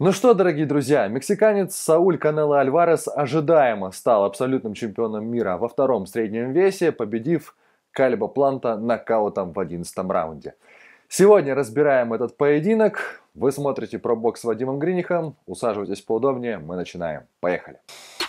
Ну что, дорогие друзья, мексиканец Сауль Канело Альварес ожидаемо стал абсолютным чемпионом мира во втором среднем весе, победив Кальба Планта нокаутом в 11 раунде. Сегодня разбираем этот поединок. Вы смотрите про бокс с Вадимом Гринихом. Усаживайтесь поудобнее, мы начинаем. Поехали. Поехали.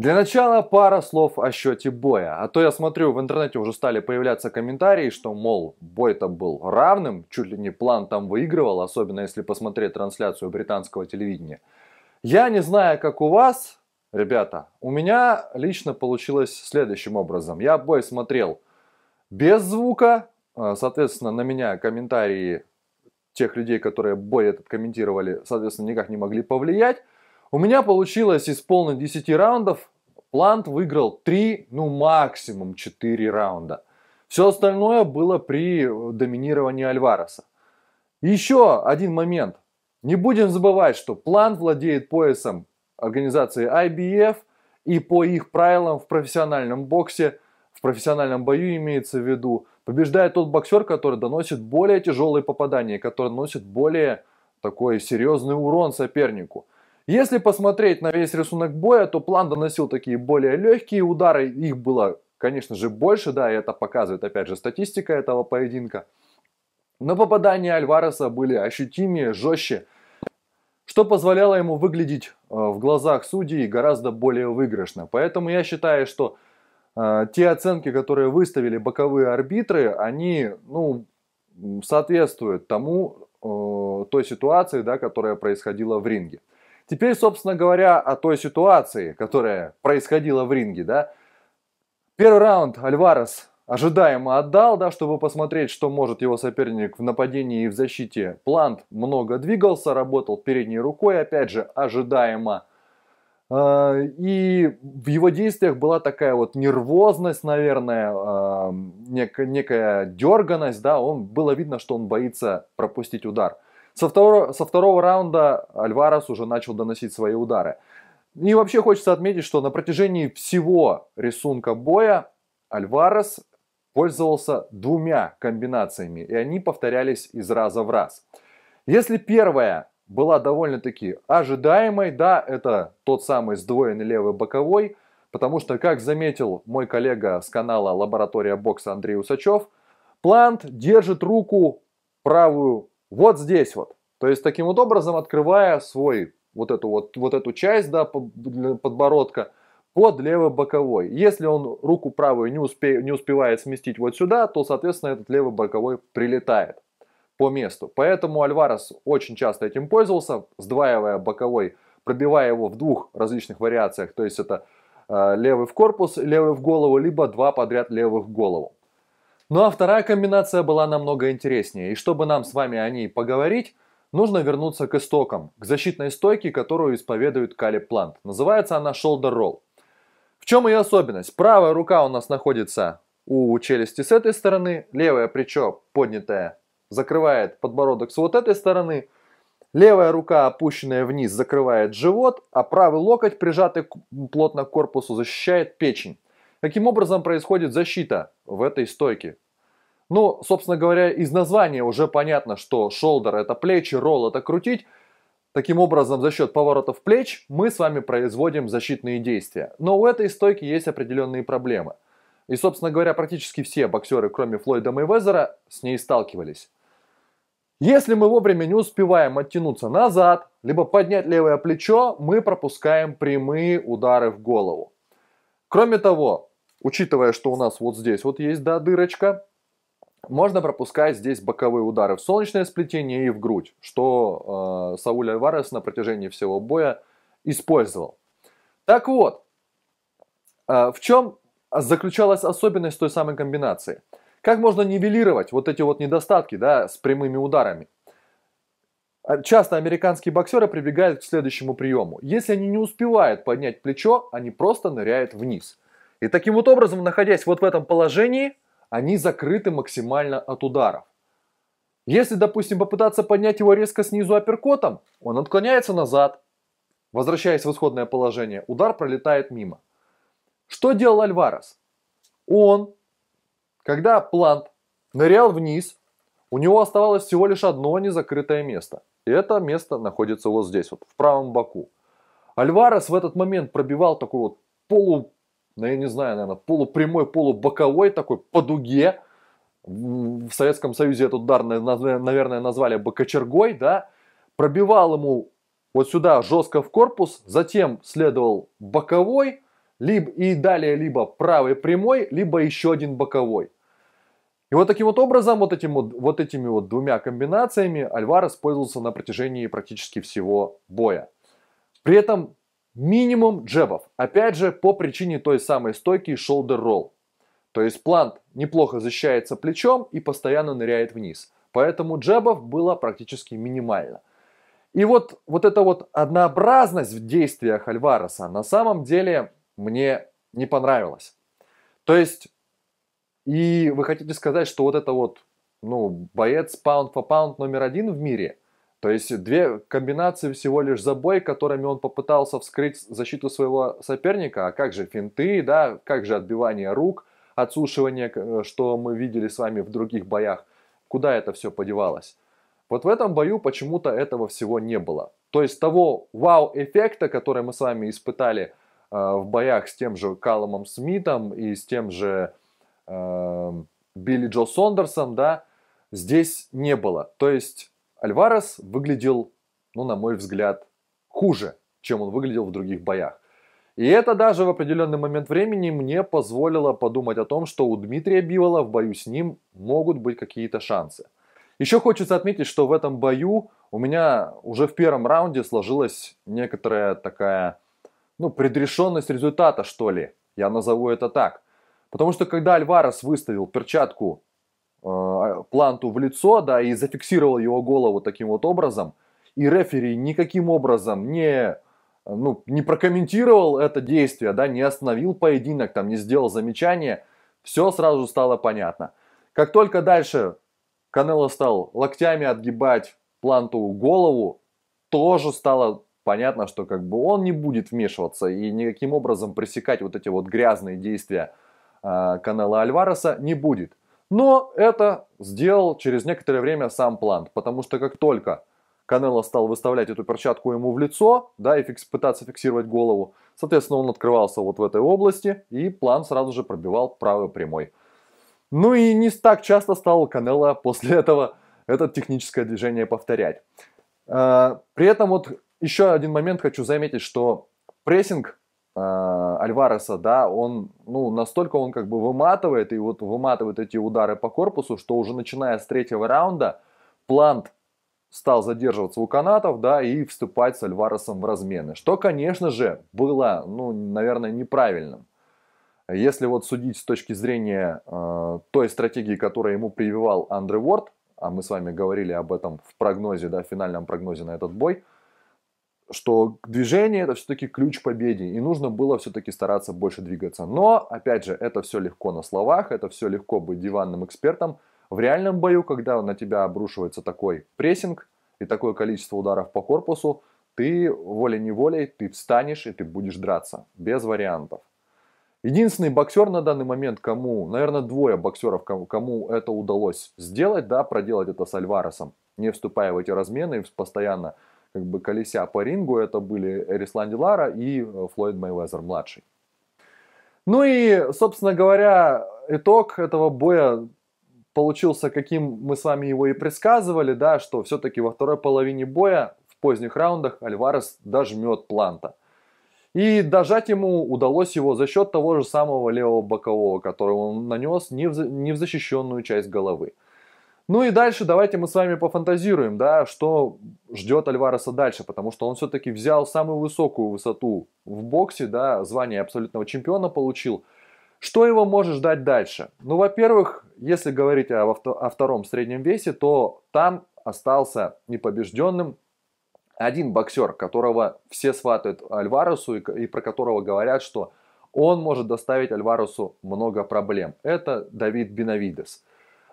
Для начала пара слов о счете боя. А то я смотрю, в интернете уже стали появляться комментарии, что, мол, бой-то был равным, чуть ли не план там выигрывал, особенно если посмотреть трансляцию британского телевидения. Я не знаю, как у вас, ребята, у меня лично получилось следующим образом. Я бой смотрел без звука, э, соответственно, на меня комментарии тех людей, которые бой этот комментировали, соответственно, никак не могли повлиять. У меня получилось исполнить 10 раундов. Плант выиграл 3, ну максимум 4 раунда. Все остальное было при э, доминировании Альвареса. Еще один момент. Не будем забывать, что Плант владеет поясом организации IBF и по их правилам в профессиональном боксе, в профессиональном бою имеется в виду, побеждает тот боксер, который доносит более тяжелые попадания, который носит более такой серьезный урон сопернику. Если посмотреть на весь рисунок боя, то план доносил такие более легкие удары, их было, конечно же, больше, да, и это показывает, опять же, статистика этого поединка. Но попадания Альвареса были ощутимее, жестче, что позволяло ему выглядеть э, в глазах судей гораздо более выигрышно. Поэтому я считаю, что э, те оценки, которые выставили боковые арбитры, они ну, соответствуют тому, э, той ситуации, да, которая происходила в ринге. Теперь, собственно говоря, о той ситуации, которая происходила в ринге, да. Первый раунд Альварес ожидаемо отдал, да, чтобы посмотреть, что может его соперник в нападении и в защите. Плант много двигался, работал передней рукой, опять же, ожидаемо. А, и в его действиях была такая вот нервозность, наверное, а, некая дерганность, да, он, было видно, что он боится пропустить удар – со второго, со второго раунда Альварес уже начал доносить свои удары. И вообще хочется отметить, что на протяжении всего рисунка боя Альварес пользовался двумя комбинациями, и они повторялись из раза в раз. Если первая была довольно-таки ожидаемой, да, это тот самый сдвоенный левый боковой, потому что, как заметил мой коллега с канала Лаборатория бокса Андрей Усачев, Плант держит руку правую вот здесь вот. То есть таким вот образом, открывая свой вот эту вот, вот эту часть, да, подбородка, под левый боковой. Если он руку правую не, успе, не успевает сместить вот сюда, то, соответственно, этот левый боковой прилетает по месту. Поэтому Альварес очень часто этим пользовался, сдваивая боковой, пробивая его в двух различных вариациях. То есть это э, левый в корпус, левый в голову, либо два подряд левых в голову. Ну а вторая комбинация была намного интереснее, и чтобы нам с вами о ней поговорить, нужно вернуться к истокам, к защитной стойке, которую исповедует Калиб Плант. Называется она Shoulder Roll. В чем ее особенность? Правая рука у нас находится у челюсти с этой стороны, левое плечо поднятое закрывает подбородок с вот этой стороны, левая рука, опущенная вниз, закрывает живот, а правый локоть, прижатый плотно к корпусу, защищает печень. Каким образом происходит защита в этой стойке? Ну, собственно говоря, из названия уже понятно, что shoulder это плечи, ролл – это крутить. Таким образом, за счет поворотов плеч мы с вами производим защитные действия. Но у этой стойки есть определенные проблемы. И, собственно говоря, практически все боксеры, кроме Флойда Мейвезера, с ней сталкивались. Если мы вовремя не успеваем оттянуться назад, либо поднять левое плечо, мы пропускаем прямые удары в голову. Кроме того, учитывая, что у нас вот здесь вот есть, да, дырочка, можно пропускать здесь боковые удары в солнечное сплетение и в грудь, что э, Сауль Альварес на протяжении всего боя использовал. Так вот, э, в чем заключалась особенность той самой комбинации? Как можно нивелировать вот эти вот недостатки да, с прямыми ударами? Э, часто американские боксеры прибегают к следующему приему. Если они не успевают поднять плечо, они просто ныряют вниз – и таким вот образом, находясь вот в этом положении, они закрыты максимально от ударов. Если, допустим, попытаться поднять его резко снизу апперкотом, он отклоняется назад, возвращаясь в исходное положение, удар пролетает мимо. Что делал Альварес? Он, когда Плант нырял вниз, у него оставалось всего лишь одно незакрытое место. И это место находится вот здесь, вот в правом боку. Альварес в этот момент пробивал такой вот полу ну, я не знаю, наверное, полупрямой, полубоковой такой, по дуге. В Советском Союзе этот удар, наверное, назвали бокочергой, да. Пробивал ему вот сюда жестко в корпус, затем следовал боковой, либо, и далее либо правый прямой, либо еще один боковой. И вот таким вот образом, вот, этим вот, вот этими вот двумя комбинациями Альварес пользовался на протяжении практически всего боя. При этом Минимум джебов. Опять же, по причине той самой стойки shoulder roll. То есть плант неплохо защищается плечом и постоянно ныряет вниз. Поэтому джебов было практически минимально. И вот, вот эта вот однообразность в действиях Альвареса на самом деле мне не понравилась. То есть, и вы хотите сказать, что вот это вот, ну, боец pound for pound номер один в мире – то есть две комбинации всего лишь забой, которыми он попытался вскрыть защиту своего соперника. А как же финты, да, как же отбивание рук, отсушивание, э, что мы видели с вами в других боях. Куда это все подевалось? Вот в этом бою почему-то этого всего не было. То есть того вау-эффекта, который мы с вами испытали э, в боях с тем же Калумом Смитом и с тем же э, Билли Джо Сондерсом, да, здесь не было. То есть Альварес выглядел, ну, на мой взгляд, хуже, чем он выглядел в других боях. И это даже в определенный момент времени мне позволило подумать о том, что у Дмитрия Бивола в бою с ним могут быть какие-то шансы. Еще хочется отметить, что в этом бою у меня уже в первом раунде сложилась некоторая такая, ну, предрешенность результата, что ли. Я назову это так. Потому что когда Альварес выставил перчатку Планту в лицо, да, и зафиксировал его голову таким вот образом. И рефери никаким образом не, ну, не прокомментировал это действие, да, не остановил поединок, там, не сделал замечание. Все сразу стало понятно. Как только дальше Канело стал локтями отгибать Планту голову, тоже стало понятно, что как бы он не будет вмешиваться и никаким образом пресекать вот эти вот грязные действия э, а, Канела Альвареса не будет. Но это сделал через некоторое время сам Плант, потому что как только Канело стал выставлять эту перчатку ему в лицо, да, и фикс, пытаться фиксировать голову, соответственно, он открывался вот в этой области, и Плант сразу же пробивал правый прямой. Ну и не так часто стал Канело после этого это техническое движение повторять. А, при этом вот еще один момент хочу заметить, что прессинг Э, Альвареса, да, он, ну, настолько он как бы выматывает, и вот выматывает эти удары по корпусу, что уже начиная с третьего раунда Плант стал задерживаться у канатов, да, и вступать с Альваресом в размены, что, конечно же, было, ну, наверное, неправильным. Если вот судить с точки зрения э, той стратегии, которую ему прививал Андре Уорд, а мы с вами говорили об этом в прогнозе, да, в финальном прогнозе на этот бой – что движение это все-таки ключ к победе, и нужно было все-таки стараться больше двигаться. Но, опять же, это все легко на словах, это все легко быть диванным экспертом. В реальном бою, когда на тебя обрушивается такой прессинг и такое количество ударов по корпусу, ты волей-неволей, ты встанешь и ты будешь драться, без вариантов. Единственный боксер на данный момент, кому, наверное, двое боксеров, кому, кому это удалось сделать, да, проделать это с Альваресом, не вступая в эти размены, постоянно как бы колеся по рингу, это были Эрислан Лара и э, Флойд Мейвезер младший. Ну и, собственно говоря, итог этого боя получился, каким мы с вами его и предсказывали, да, что все-таки во второй половине боя в поздних раундах Альварес дожмет Планта. И дожать ему удалось его за счет того же самого левого бокового, который он нанес не в защищенную часть головы. Ну и дальше давайте мы с вами пофантазируем, да, что ждет Альвареса дальше, потому что он все-таки взял самую высокую высоту в боксе, да, звание абсолютного чемпиона получил. Что его может ждать дальше? Ну, во-первых, если говорить о, о втором среднем весе, то там остался непобежденным один боксер, которого все сватают Альваресу и, и про которого говорят, что он может доставить Альваресу много проблем. Это Давид Бенавидес.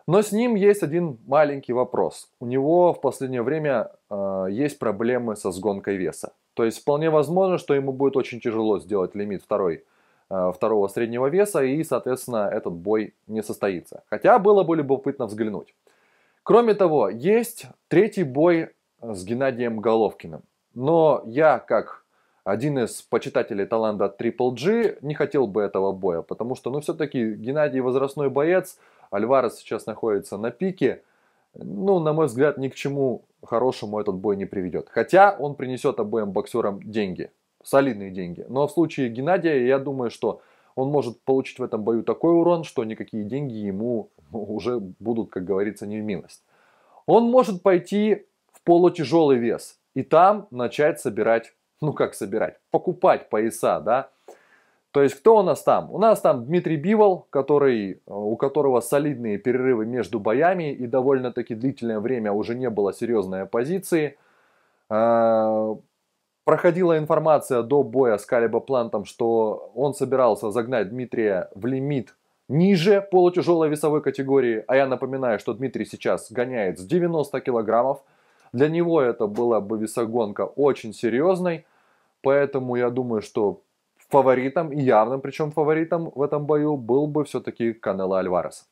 Но с ним есть один маленький вопрос. У него в последнее время э, есть проблемы со сгонкой веса. То есть вполне возможно, что ему будет очень тяжело сделать лимит второй, э, второго среднего веса, и, соответственно, этот бой не состоится. Хотя было бы любопытно взглянуть. Кроме того, есть третий бой с Геннадием Головкиным. Но я, как один из почитателей таланта Triple G, не хотел бы этого боя, потому что, ну, все-таки Геннадий возрастной боец – Альварес сейчас находится на пике. Ну, на мой взгляд, ни к чему хорошему этот бой не приведет. Хотя он принесет обоим боксерам деньги, солидные деньги. Но в случае Геннадия, я думаю, что он может получить в этом бою такой урон, что никакие деньги ему уже будут, как говорится, не в милость. Он может пойти в полутяжелый вес и там начать собирать, ну как собирать, покупать пояса, да, то есть кто у нас там? У нас там Дмитрий Бивол, который, э, у которого солидные перерывы между боями и довольно-таки длительное время уже не было серьезной оппозиции. Э, проходила информация до боя с Калиба Плантом, что он собирался загнать Дмитрия в лимит ниже полутяжелой весовой категории. А я напоминаю, что Дмитрий сейчас гоняет с 90 килограммов. Для него это была бы весогонка очень серьезной. Поэтому я думаю, что фаворитом, и явным причем фаворитом в этом бою был бы все-таки Канело Альварес.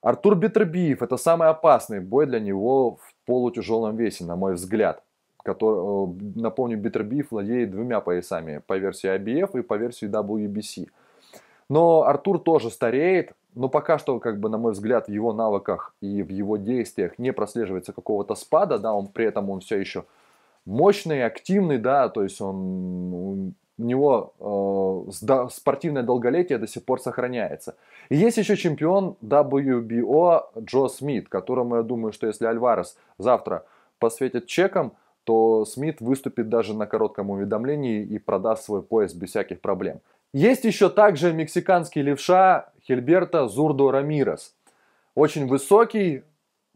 Артур Бетербиев – это самый опасный бой для него в полутяжелом весе, на мой взгляд. Который, э, напомню, Бетербиев владеет двумя поясами по версии IBF и по версии WBC. Но Артур тоже стареет, но пока что, как бы, на мой взгляд, в его навыках и в его действиях не прослеживается какого-то спада, да, он при этом он все еще мощный, активный, да, то есть он, он у него э, спортивное долголетие до сих пор сохраняется. И есть еще чемпион WBO Джо Смит, которому, я думаю, что если Альварес завтра посвятит чеком, то Смит выступит даже на коротком уведомлении и продаст свой пояс без всяких проблем. Есть еще также мексиканский левша Хильберто Зурдо Рамирес. Очень высокий,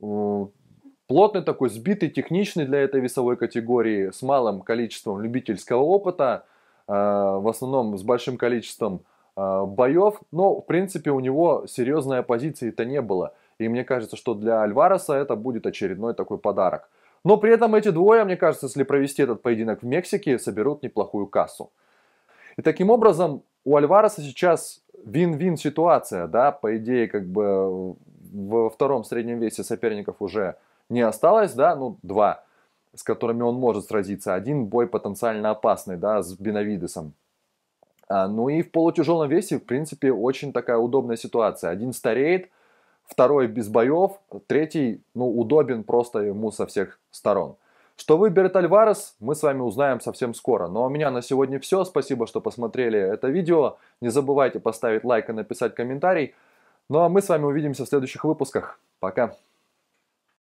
э, плотный такой, сбитый, техничный для этой весовой категории, с малым количеством любительского опыта – Э, в основном с большим количеством э, боев, но, в принципе, у него серьезной оппозиции-то не было. И мне кажется, что для Альвареса это будет очередной такой подарок. Но при этом эти двое, мне кажется, если провести этот поединок в Мексике, соберут неплохую кассу. И таким образом у Альвареса сейчас вин-вин ситуация, да, по идее, как бы э, во втором среднем весе соперников уже не осталось, да, ну, два с которыми он может сразиться. Один бой потенциально опасный, да, с Бенавидесом. А, ну и в полутяжелом весе, в принципе, очень такая удобная ситуация. Один стареет, второй без боев, третий, ну, удобен просто ему со всех сторон. Что выберет Альварес, мы с вами узнаем совсем скоро. Но ну, а у меня на сегодня все. Спасибо, что посмотрели это видео. Не забывайте поставить лайк и написать комментарий. Ну а мы с вами увидимся в следующих выпусках. Пока!